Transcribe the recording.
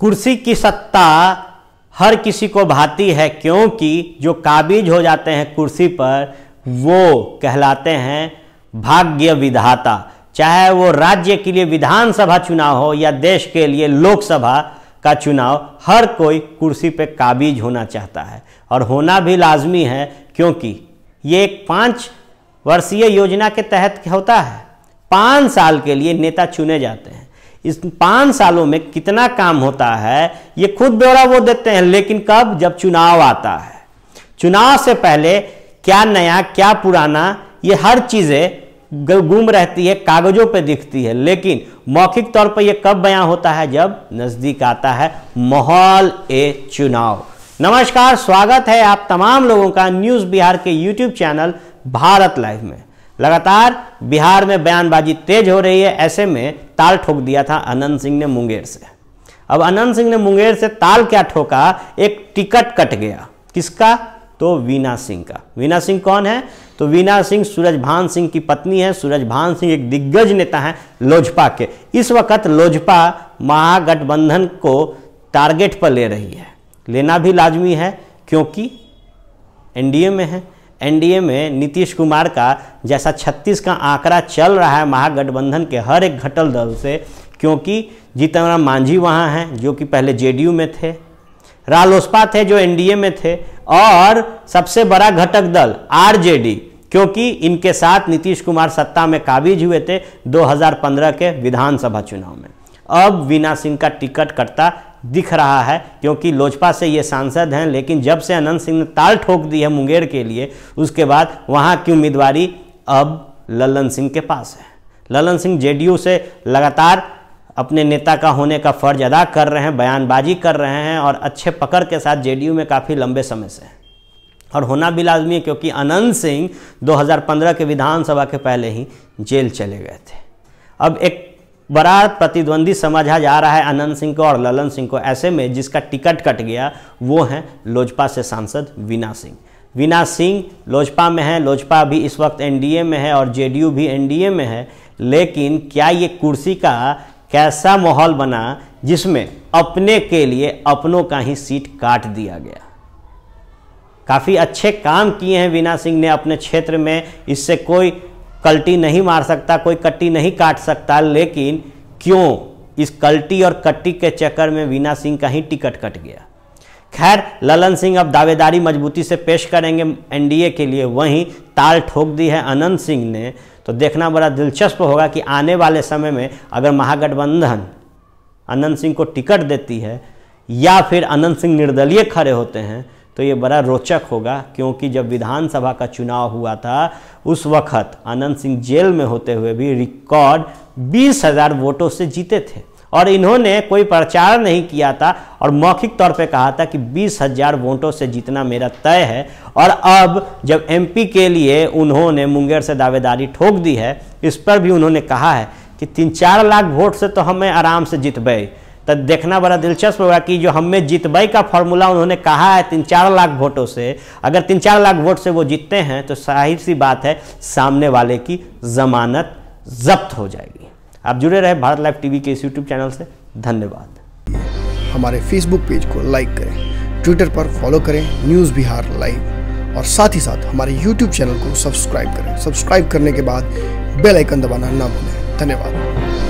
कुर्सी की सत्ता हर किसी को भाती है क्योंकि जो काबिज हो जाते हैं कुर्सी पर वो कहलाते हैं भाग्य विधाता चाहे वो राज्य के लिए विधानसभा चुनाव हो या देश के लिए लोकसभा का चुनाव हर कोई कुर्सी पे काबिज होना चाहता है और होना भी लाजमी है क्योंकि ये एक पाँच वर्षीय योजना के तहत होता है पाँच साल के लिए नेता चुने जाते हैं इस पाँच सालों में कितना काम होता है ये खुद ब्यौरा वो देते हैं लेकिन कब जब चुनाव आता है चुनाव से पहले क्या नया क्या पुराना ये हर चीज़ें गुम रहती है कागजों पे दिखती है लेकिन मौखिक तौर पर यह कब बयां होता है जब नज़दीक आता है माहौल ए चुनाव नमस्कार स्वागत है आप तमाम लोगों का न्यूज़ बिहार के यूट्यूब चैनल भारत लाइव में लगातार बिहार में बयानबाजी तेज हो रही है ऐसे में ताल ठोक दिया था अनंत सिंह ने मुंगेर से अब अनंत सिंह ने मुंगेर से ताल क्या ठोका एक टिकट कट गया किसका तो वीना सिंह का वीना सिंह कौन है तो वीना सिंह सूरजभान सिंह की पत्नी है सूरज भान सिंह एक दिग्गज नेता है लोजपा के इस वक्त लोजपा महागठबंधन को टारगेट पर ले रही है लेना भी लाजमी है क्योंकि एनडीए में है एनडीए में नीतीश कुमार का जैसा छत्तीस का आंकड़ा चल रहा है महागठबंधन के हर एक घटल दल से क्योंकि जीतनराम मांझी वहाँ हैं जो कि पहले जेडीयू में थे रालोसपा थे जो एनडीए में थे और सबसे बड़ा घटक दल आरजेडी क्योंकि इनके साथ नीतीश कुमार सत्ता में काबिज हुए थे 2015 के विधानसभा चुनाव में अब वीना सिंह का टिकट कटता दिख रहा है क्योंकि लोजपा से ये सांसद हैं लेकिन जब से अनंत सिंह ने ताल ठोक दी है मुंगेर के लिए उसके बाद वहाँ की उम्मीदवारी अब ललन सिंह के पास है ललन सिंह जेडीयू से लगातार अपने नेता का होने का फर्ज अदा कर रहे हैं बयानबाजी कर रहे हैं और अच्छे पकड़ के साथ जेडीयू में काफ़ी लंबे समय से और होना भी लाजमी है क्योंकि अनंत सिंह 2015 के विधानसभा के पहले ही जेल चले गए थे अब एक बड़ा प्रतिद्वंदी समझा जा रहा है आनंद सिंह को और ललन सिंह को ऐसे में जिसका टिकट कट गया वो हैं लोजपा से सांसद वीना सिंह वीना सिंह लोजपा में है लोजपा भी इस वक्त एनडीए में है और जेडीयू भी एनडीए में है लेकिन क्या ये कुर्सी का कैसा माहौल बना जिसमें अपने के लिए अपनों का ही सीट काट दिया गया काफ़ी अच्छे काम किए हैं वीना सिंह ने अपने क्षेत्र में इससे कोई कल्टी नहीं मार सकता कोई कट्टी नहीं काट सकता लेकिन क्यों इस कल्टी और कट्टी के चक्कर में वीना सिंह का ही टिकट कट गया खैर ललन सिंह अब दावेदारी मजबूती से पेश करेंगे एनडीए के लिए वहीं ताल ठोक दी है अनंत सिंह ने तो देखना बड़ा दिलचस्प होगा कि आने वाले समय में अगर महागठबंधन अनंत सिंह को टिकट देती है या फिर अनंत सिंह निर्दलीय खड़े होते हैं तो ये बड़ा रोचक होगा क्योंकि जब विधानसभा का चुनाव हुआ था उस वक्त आनंद सिंह जेल में होते हुए भी रिकॉर्ड बीस हजार वोटों से जीते थे और इन्होंने कोई प्रचार नहीं किया था और मौखिक तौर पे कहा था कि बीस हजार वोटों से जीतना मेरा तय है और अब जब एमपी के लिए उन्होंने मुंगेर से दावेदारी ठोक दी है इस पर भी उन्होंने कहा है कि तीन चार लाख वोट से तो हमें आराम से जीत तो देखना बड़ा दिलचस्प होगा कि जो हमें जितबई का फॉर्मूला उन्होंने कहा है तीन चार लाख वोटों से अगर तीन चार लाख वोट से वो जीतते हैं तो साहिर सी बात है सामने वाले की जमानत जब्त हो जाएगी आप जुड़े रहे भारत लाइव टीवी के इस यूट्यूब चैनल से धन्यवाद हमारे फेसबुक पेज को लाइक करें ट्विटर पर फॉलो करें न्यूज़ बिहार लाइव और साथ ही साथ हमारे यूट्यूब चैनल को सब्सक्राइब करें सब्सक्राइब करने के बाद बेल आइकन दबाना ना भूलें धन्यवाद